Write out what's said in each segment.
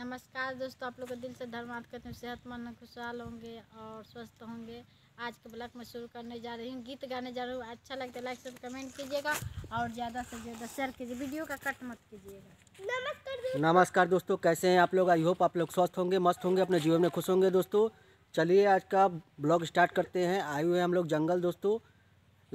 नमस्कार दोस्तों आप लोगों का दिल से धन्यवाद करते हैं सेहतमंद खुशहाल होंगे और स्वस्थ होंगे आज के ब्लॉग में शुरू करने जा रही हूँ गीत गाने जा रही हूँ अच्छा लगता है लाइक से कमेंट कीजिएगा और ज़्यादा से ज़्यादा शेयर कीजिए वीडियो का कट मत कीजिएगा नमस्कार नमस्कार दोस्तों कैसे हैं आप लोग आई होप आप लोग स्वस्थ होंगे मस्त होंगे अपने जीवन में खुश होंगे दोस्तों चलिए आज का ब्लॉग स्टार्ट करते हैं आए हुए हम लोग जंगल दोस्तों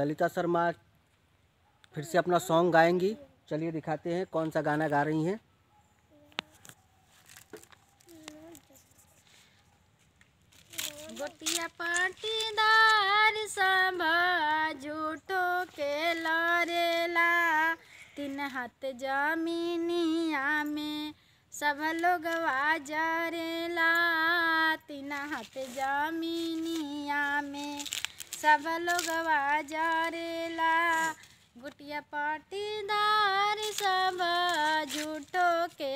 ललिता शर्मा फिर से अपना सॉन्ग गाएंगी चलिए दिखाते हैं कौन सा गाना गा रही हैं गोटिया पाटीदार झूठो के लरेला तीन हाथ जमीनिया में सब लोग वाजरेला तीन हाथ जमीनिया में सब लोग वाजरेला गुटिया पाटीदार सब झूठो के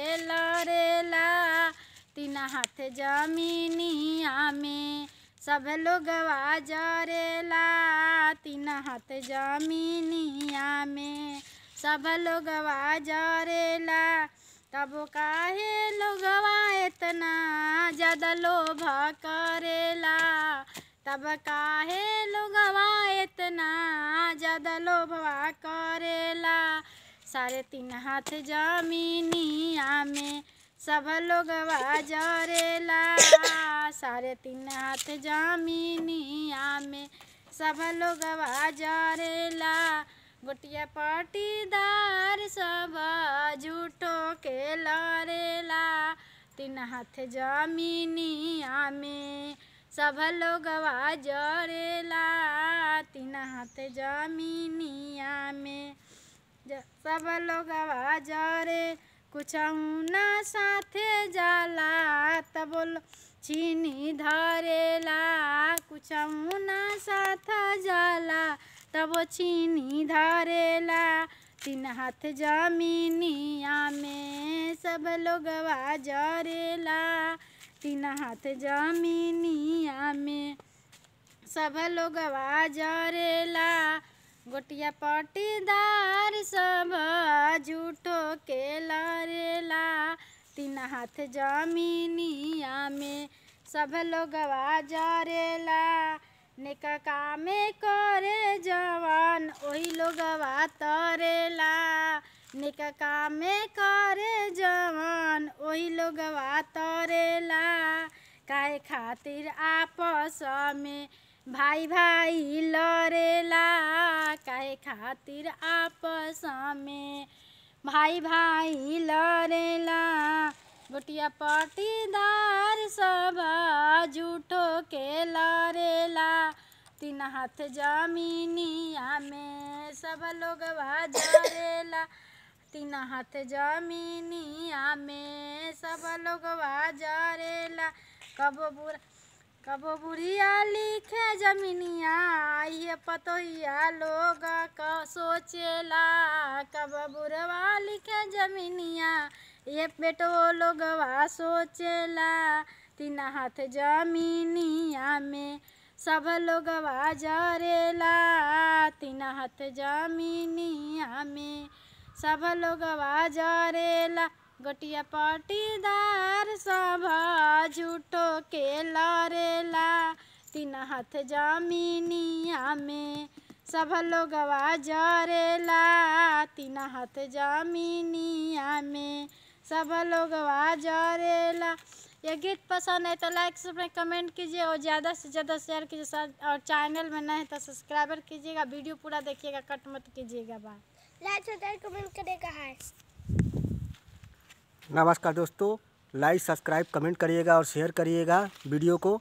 दिन हाथ जमीनिया में सब लोग जरेला तीन हाथ जमीनिया में सब लोग जरेला तब काहे लोग इतना ज़्यादा लोभ करेला तब काहे लोग इतना ज़्यादा लोभवा करेला सारे तीन हाथ जमीनिया में सब लोग सारे तीन हाथ जामिनिया में सब लोग ला गोटिया पाटीदार सब झूठो के लड़ेला तीन हाथ जमीनिया में सब लोग तीन हाथ जमीनिया में सब लोग कुछ ना साथ जाला तब छीनी धरेला कुछ ना साथ जाला तब चीनी धरेला तीन हाथ जमीनिया में सब लोगवा जरेला तीन हाथ जमीनिया में सब लोग जरेला गोटिया पटीदार सब झूठो के लरेला तीन हाथ जमीनिया में सब लोग जरेला नेका कामे करे जवान वही लोग तरेला नेका कामे करे जवान वही लोग तरेला काहे खातिर आपस में भाई भाई लड़ेला कहे खातिर आपस में भाई भाई लड़ेला गोटिया पटीदार सब झूठो के लड़ेला तीन हाथ जमीनिया में सब लोग जरेला तीन हाथ जमीनिया में सब लोग जरेला कब बुरा कबो बुढ़िया लिखे जमीनिया ये पतोहिया लोग का सोचेला कब बुढ़वा लिखे जमीनिया ये बेटो लोगवा सोचेला तीन हाथ जमीनिया में सब लोगवा जरेला तीन हाथ जमीनिया में सब लोगवा जरेला गोटिया पाटीदार सब झूठो के लर दिन हथ जामिनिया में सब लोगवा जरेला तीन हाथ जामिनिया में सब लोगवा जरेला ये गीत पसंद है तो लाइक सब्सक्राइब कमेंट कीजिए और ज़्यादा से ज़्यादा शेयर कीजिए साथ और चैनल में नए तो सब्सक्राइबर कीजिएगा वीडियो पूरा देखिएगा कट मत कीजिएगा बाय लाइक सब्सक्राइब कमेंट करेगा है नमस्कार दोस्तों लाइक सब्सक्राइब कमेंट करिएगा और शेयर करिएगा वीडियो को